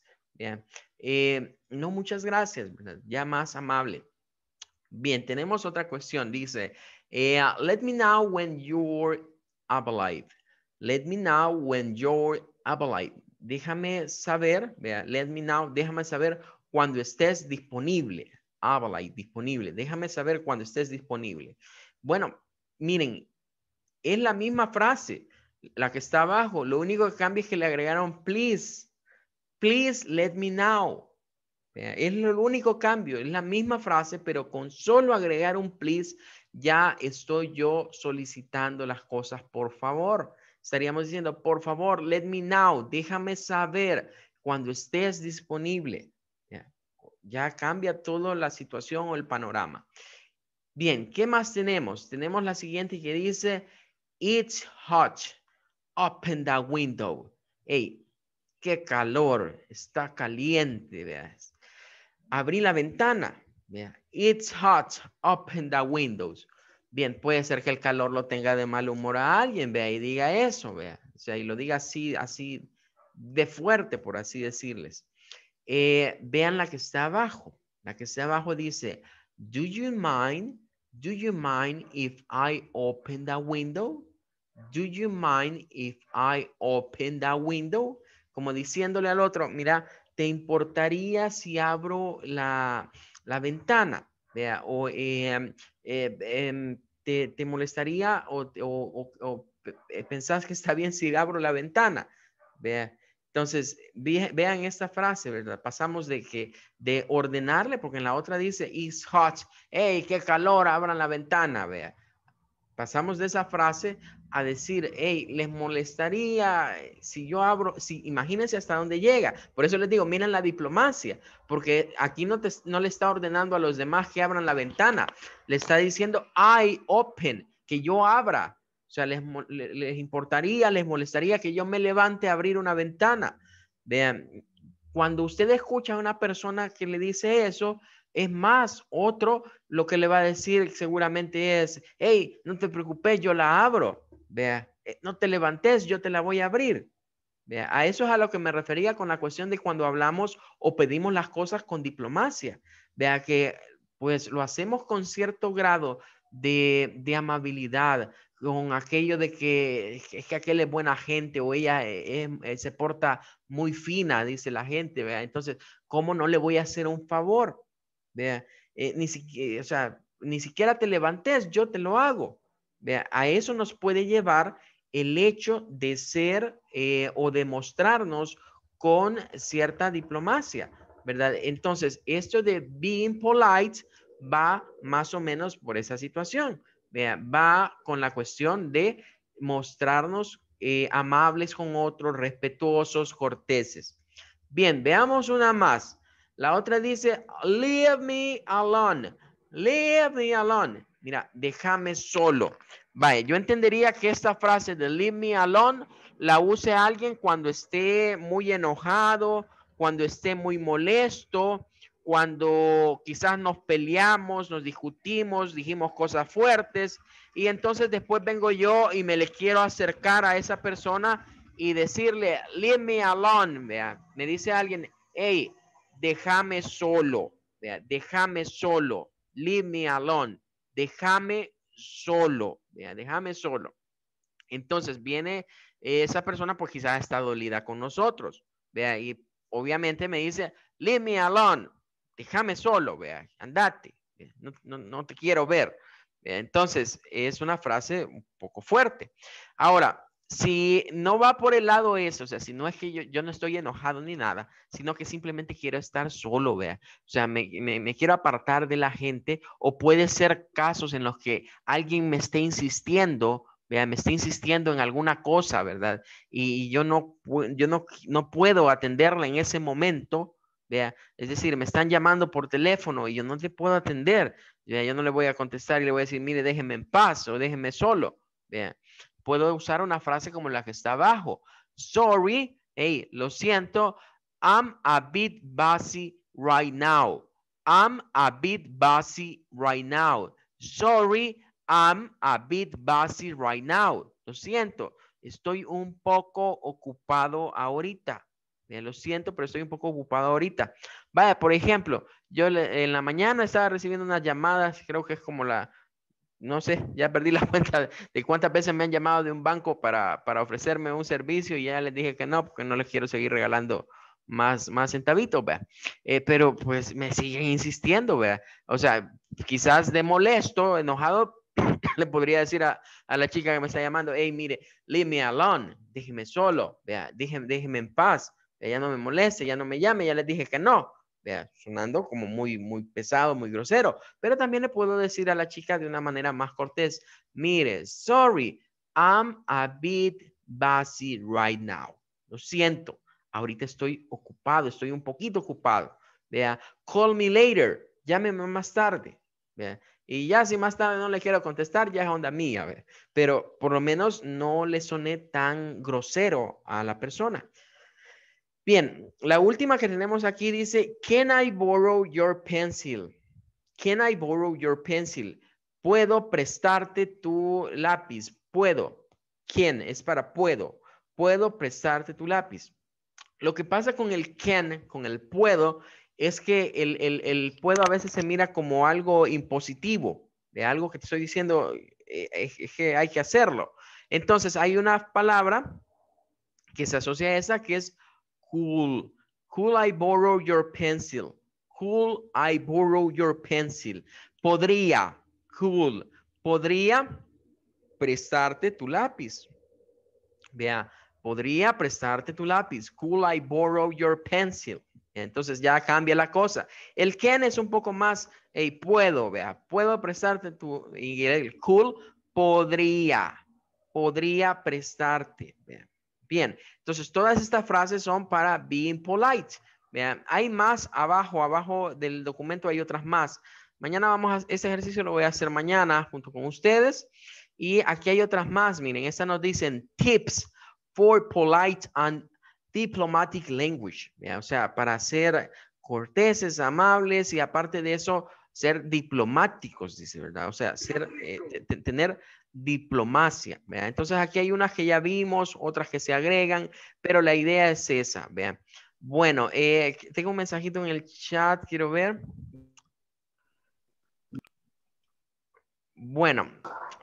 Eh, no, muchas gracias, ya más amable. Bien, tenemos otra cuestión. Dice, eh, let me know when you're available. Let me know when you're available. Déjame saber, let me know, déjame saber cuando estés disponible. Available, disponible. Déjame saber cuando estés disponible. Bueno, miren, es la misma frase, la que está abajo. Lo único que cambia es que le agregaron please. Please let me now. Es el único cambio, es la misma frase, pero con solo agregar un please ya estoy yo solicitando las cosas por favor. Estaríamos diciendo, por favor, let me now, déjame saber cuando estés disponible. Ya, ya cambia toda la situación o el panorama. Bien, ¿qué más tenemos? Tenemos la siguiente que dice, it's hot. Open the window. Hey, qué calor. Está caliente, veas. Abrí la ventana. Vea. It's hot. Open the windows. Bien, puede ser que el calor lo tenga de mal humor a alguien, vea, y diga eso, vea. O sea, y lo diga así, así de fuerte, por así decirles. Eh, vean la que está abajo. La que está abajo dice, Do you mind? Do you mind if I open the window? do you mind if I open that window? Como diciéndole al otro, mira, ¿te importaría si abro la, ventana? Vea, o em, em, em, te, molestaría o, pensás que está bien si abro la ventana. Vea. Entonces, vean esta frase, ¿verdad? Pasamos de que de ordenarle, porque en la otra dice, it's hot, hey, qué calor, abran la ventana, vea. Pasamos de esa frase a decir, hey, les molestaría eh, si yo abro, si imagínense hasta dónde llega. Por eso les digo, miren la diplomacia, porque aquí no, te, no le está ordenando a los demás que abran la ventana, le está diciendo, I open, que yo abra. O sea, les, les importaría, les molestaría que yo me levante a abrir una ventana. Vean, cuando usted escucha a una persona que le dice eso, es más, otro lo que le va a decir seguramente es, hey, no te preocupes, yo la abro. Vea, eh, no te levantes, yo te la voy a abrir. Vea, a eso es a lo que me refería con la cuestión de cuando hablamos o pedimos las cosas con diplomacia. Vea que pues lo hacemos con cierto grado de, amabilidad, con aquello de que es que aquel es buena gente o ella eh, em, eh, se porta muy fina, dice la gente. ¿vea? Entonces, ¿cómo no le voy a hacer un favor? Vea, eh, ni, siquiera, eh, o sea, ni siquiera te levantes, yo te lo hago. Vea, a eso nos puede llevar el hecho de ser eh, o o mostrarnos con cierta diplomacia, ¿verdad? Entonces, esto de being polite va más o menos por esa situación, vea, va con la cuestión de mostrarnos amables con otros, respetuosos, corteses. Bien, veamos una más. La otra dice, leave me alone. Leave me alone. Mira, déjame solo. Vaya, yo entendería que esta frase de leave me alone la use alguien cuando esté muy enojado, cuando esté muy molesto, cuando quizás nos peleamos, nos discutimos, dijimos cosas fuertes y entonces después vengo yo y me le quiero acercar a esa persona y decirle, leave me alone. Vea, me dice alguien, hey, déjame solo, ¿vea? déjame solo, leave me alone, déjame solo, ¿vea? déjame solo. Entonces viene esa persona, porque quizás está dolida con nosotros, ¿vea? y obviamente me dice, leave me alone, déjame solo, ¿vea? andate, no, no te quiero ver. Entonces, es una frase un poco fuerte. Ahora, si no va por el lado eso, o sea, si no es que yo, yo no estoy enojado ni nada, sino que simplemente quiero estar solo, vea. O sea, me, quiero apartar de la gente o puede ser casos en los que alguien me esté insistiendo, vea, me esté insistiendo en alguna cosa, ¿verdad? Y, yo, no, yo no, no puedo atenderla en ese momento, vea. Es decir, me están llamando por teléfono y yo no te puedo atender, vea, yo no le voy a contestar y le voy a decir, mire, déjeme en paz o déjeme solo, vea. Puedo usar una frase como la que está abajo. Sorry, hey, lo siento, I'm a bit busy right now. I'm a bit busy right now. Sorry, I'm a bit busy right now. Lo siento, estoy un poco ocupado ahorita. Eh, lo siento, pero estoy un poco ocupado ahorita. Vaya, por ejemplo, yo en la mañana estaba recibiendo unas llamadas, creo que es como la no sé, ya perdí la cuenta de cuántas veces me han llamado de un banco para, ofrecerme un servicio y ya les dije que no, porque no les quiero seguir regalando más, más centavitos, vea. Eh, pero pues me siguen insistiendo, vea. O sea, quizás de molesto, enojado, le podría decir a, la chica que me está llamando, hey, mire, leave me alone, déjeme solo, vea, déjeme, déjeme en paz, ya no me moleste, ya no me llame, ya les dije que no vea, sonando como muy, muy pesado, muy grosero, pero también le puedo decir a la chica de una manera más cortés, mire, sorry, I'm a bit busy right now. Lo siento, ahorita estoy ocupado, estoy un poquito ocupado. Vea, call me later, llámeme más tarde. Vea, y ya si más tarde no le quiero contestar, ya es onda mía, ver pero por lo menos no le soné tan grosero a la persona. Bien, la última que tenemos aquí dice, can I borrow your pencil? Can I borrow your pencil? Puedo prestarte tu lápiz. Puedo. ¿Quién? es para puedo. Puedo prestarte tu lápiz. Lo que pasa con el can, con el puedo, es que el, puedo a veces se mira como algo impositivo, de algo que te estoy diciendo eh, eh, que hay que hacerlo. Entonces hay una palabra que se asocia a esa que es Cool, could I borrow your pencil? cool I borrow your pencil? Podría, cool, podría prestarte tu lápiz. Vea, podría prestarte tu lápiz. cool I borrow your pencil? Entonces ya cambia la cosa. El can es un poco más, hey, puedo, vea, puedo prestarte tu, y el cool podría, podría prestarte, vea. Bien, entonces todas estas frases son para being polite. Vean, hay más abajo, abajo del documento hay otras más. Mañana vamos a, ese ejercicio lo voy a hacer mañana junto con ustedes. Y aquí hay otras más, miren, estas nos dicen tips for polite and diplomatic language. O sea, para ser corteses, amables y aparte de eso, ser diplomáticos, dice, ¿verdad? O sea, ser, eh, tener diplomacia, Entonces aquí hay unas que ya vimos, otras que se agregan, pero la idea es esa, ¿vean? Bueno, eh, tengo un mensajito en el chat, quiero ver. Bueno,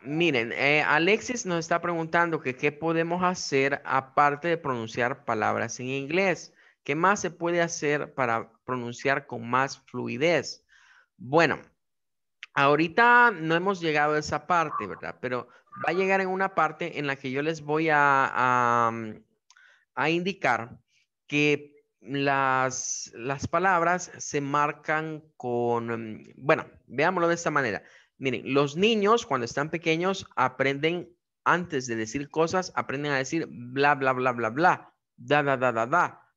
miren, eh, Alexis nos está preguntando que qué podemos hacer aparte de pronunciar palabras en inglés. ¿Qué más se puede hacer para pronunciar con más fluidez? Bueno, ahorita no hemos llegado a esa parte, ¿verdad? Pero va a llegar en una parte en la que yo les voy a, indicar que las, las, palabras se marcan con, em, bueno, veámoslo de esta manera. Miren, los niños cuando están pequeños aprenden, antes de decir cosas, aprenden a decir bla, bla, bla, bla, bla, da, da, da, da, da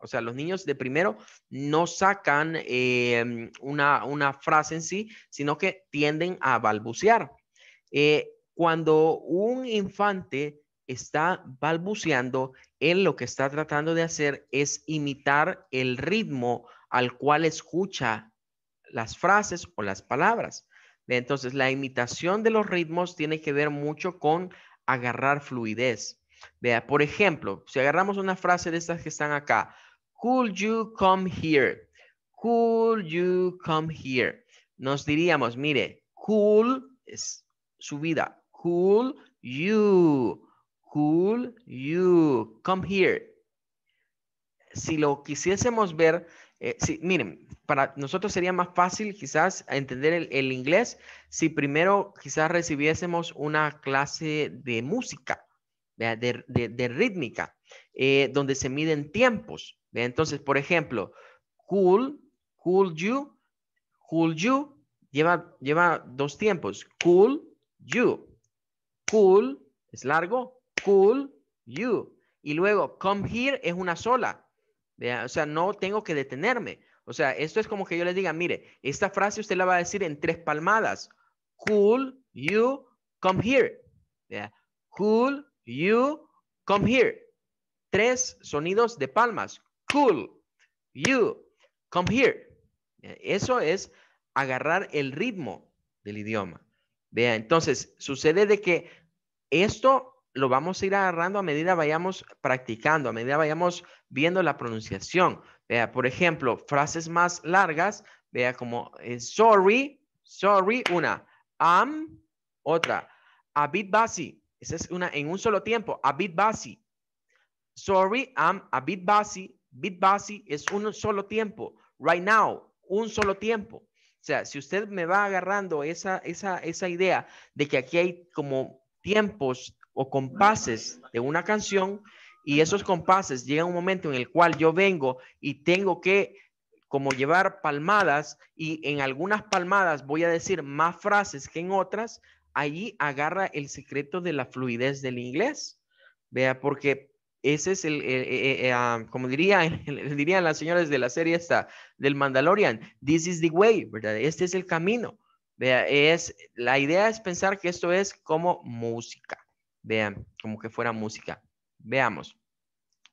o sea, los niños de primero no sacan em, una, frase en sí, sino que tienden a balbucear. Eh, cuando un infante está balbuceando, él lo que está tratando de hacer es imitar el ritmo al cual escucha las frases o las palabras. Entonces, la imitación de los ritmos tiene que ver mucho con agarrar fluidez. Vea, por ejemplo, si agarramos una frase de estas que están acá. Could you come here? Could you come here? Nos diríamos, mire, cool es su vida. Cool you. Cool you. Come here. Si lo quisiésemos ver, eh, miren, para nosotros sería más fácil quizás entender el inglés si primero quizás recibiésemos una clase de música de, rítmica, eh, donde se miden tiempos. Entonces, por ejemplo, cool, cool you, cool you, lleva, lleva dos tiempos. Cool you, cool, es largo, cool you. Y luego, come here es una sola. O sea, no tengo que detenerme. O sea, esto es como que yo le diga, mire, esta frase usted la va a decir en tres palmadas. Cool you come here. cool Cool You, come here. Tres sonidos de palmas. Cool. You, come here. Eso es agarrar el ritmo del idioma. Vea, entonces sucede de que esto lo vamos a ir agarrando a medida vayamos practicando, a medida vayamos viendo la pronunciación. Vea, por ejemplo, frases más largas, vea como eh, sorry, sorry, una, am, otra, a bit busy, esa es una en un solo tiempo. A bit bassy Sorry, I'm a bit busy. Bit bassy es un solo tiempo. Right now, un solo tiempo. O sea, si usted me va agarrando esa, esa, esa idea de que aquí hay como tiempos o compases de una canción y esos compases llegan un momento en el cual yo vengo y tengo que como llevar palmadas y en algunas palmadas voy a decir más frases que en otras, Allí agarra el secreto de la fluidez del inglés, vea, porque ese es el, eh, eh, eh, ah, como diría, dirían las señoras de la serie esta, del Mandalorian, this is the way, ¿verdad? Este es el camino, vea, es, la idea es pensar que esto es como música, vean, como que fuera música, veamos.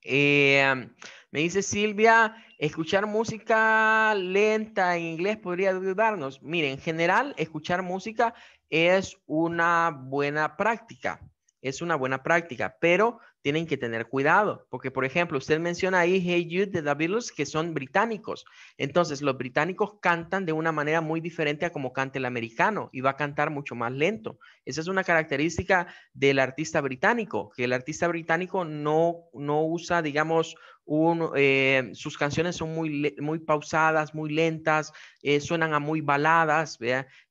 me dice Silvia, escuchar música lenta en inglés podría ayudarnos. Miren, en general, escuchar música es una buena práctica, es una buena práctica, pero tienen que tener cuidado, porque por ejemplo, usted menciona ahí Hey Jude de The Beatles, que son británicos. Entonces, los británicos cantan de una manera muy diferente a como canta el americano y va a cantar mucho más lento. Esa es una característica del artista británico, que el artista británico no, no usa, digamos, eh, sus canciones son muy, muy pausadas, muy lentas, eh, suenan a muy baladas.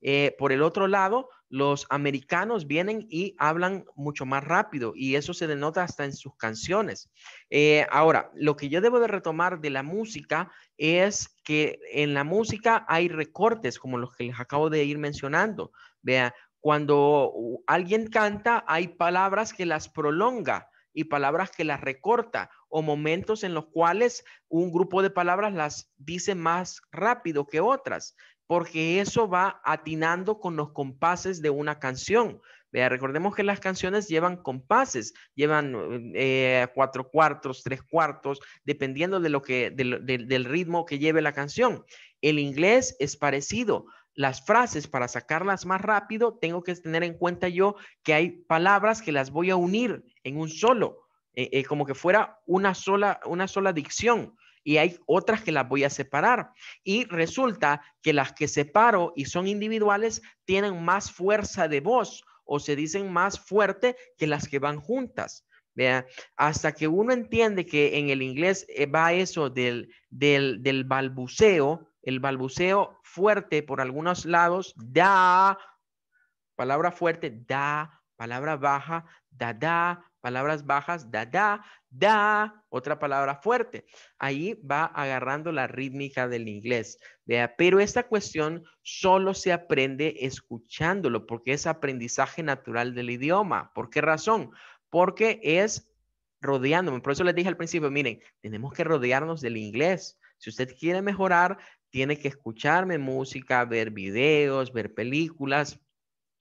Eh, por el otro lado, los americanos vienen y hablan mucho más rápido y eso se denota hasta en sus canciones. Eh, ahora, lo que yo debo de retomar de la música es que en la música hay recortes como los que les acabo de ir mencionando. Vea, cuando alguien canta hay palabras que las prolonga y palabras que las recorta o momentos en los cuales un grupo de palabras las dice más rápido que otras porque eso va atinando con los compases de una canción. recordemos que las canciones llevan compases, llevan eh, cuatro cuartos, tres cuartos, dependiendo de lo que, del ritmo que lleve la canción. El inglés es parecido. Las frases, para sacarlas más rápido, tengo que tener en cuenta yo que hay palabras que las voy a unir en un solo, eh, eh, como que fuera una sola, una sola dicción y hay otras que las voy a separar. Y resulta que las que separo y son individuales tienen más fuerza de voz o se dicen más fuerte que las que van juntas. ¿vea? Hasta que uno entiende que en el inglés eh, va eso del, del, del balbuceo, el balbuceo fuerte por algunos lados, da, palabra fuerte, da, palabra baja, da, da, Palabras bajas, da, da, da, otra palabra fuerte. Ahí va agarrando la rítmica del inglés. Pero esta cuestión solo se aprende escuchándolo, porque es aprendizaje natural del idioma. ¿Por qué razón? Porque es rodeándome. Por eso les dije al principio, miren, tenemos que rodearnos del inglés. Si usted quiere mejorar, tiene que escucharme música, ver videos, ver películas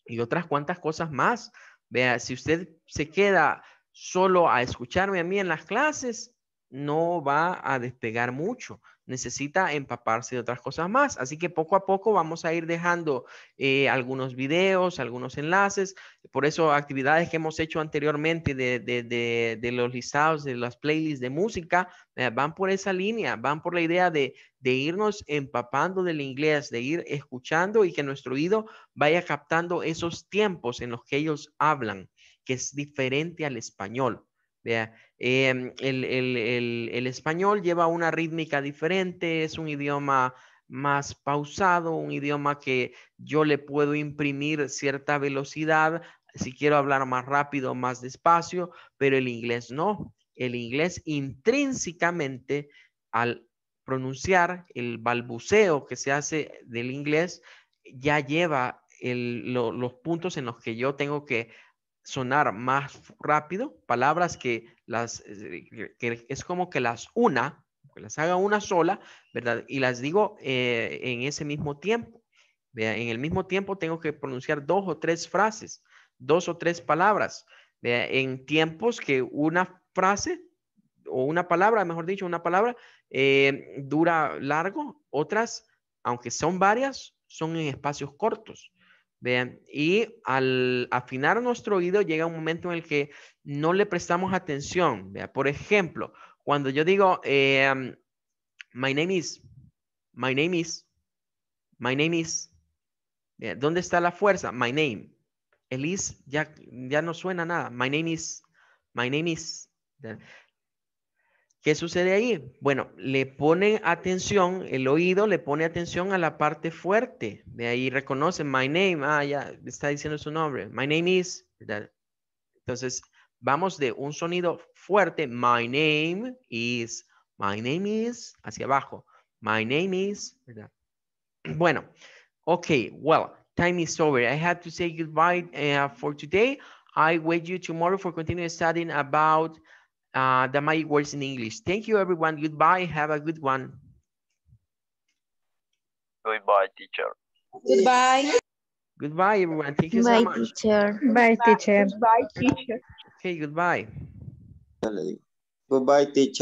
y otras cuantas cosas más. Vea, si usted se queda solo a escucharme a mí en las clases, no va a despegar mucho necesita empaparse de otras cosas más. Así que poco a poco vamos a ir dejando eh, algunos videos, algunos enlaces. Por eso actividades que hemos hecho anteriormente de, los listados, de las playlists de música, eh, van por esa línea, van por la idea de, de irnos empapando del inglés, de ir escuchando y que nuestro oído vaya captando esos tiempos en los que ellos hablan, que es diferente al español. Em, el, español lleva una rítmica diferente, es un idioma más pausado, un idioma que yo le puedo imprimir cierta velocidad, si quiero hablar más rápido, más despacio, pero el inglés no. El inglés intrínsecamente al pronunciar el balbuceo que se hace del inglés ya lleva los puntos en los que yo tengo que sonar más rápido, palabras que las eh, que es como que las una, que las haga una sola, ¿verdad? Y las digo eh, en ese mismo tiempo. En el mismo tiempo tengo que pronunciar dos o tres frases, dos o tres palabras, en tiempos que una frase o una palabra, mejor dicho, una palabra eh, dura largo, otras, aunque son varias, son en espacios cortos y al afinar nuestro oído llega un momento en el que no le prestamos atención. Por ejemplo, cuando yo digo, em, my name is, my name is, my name is, ¿dónde está la fuerza? My name. El ya, ya no suena nada. My name is, my name is. ¿Qué sucede ahí? Bueno, le pone atención, el oído le pone atención a la parte fuerte. De ahí reconoce, my name, ah, ya está diciendo su nombre. My name is, ¿verdad? Entonces, vamos de un sonido fuerte, my name is, my name is, hacia abajo. My name is, ¿verdad? Bueno, ok, well, time is over. I have to say goodbye eh, for today. I wait you tomorrow for continuing studying about uh, the magic words in English. Thank you, everyone. Goodbye. Have a good one. Goodbye, teacher. Goodbye. Goodbye, everyone. Thank you Bye, so much. Teacher. Bye, teacher. Bye, teacher. Okay, goodbye. Goodbye, teacher.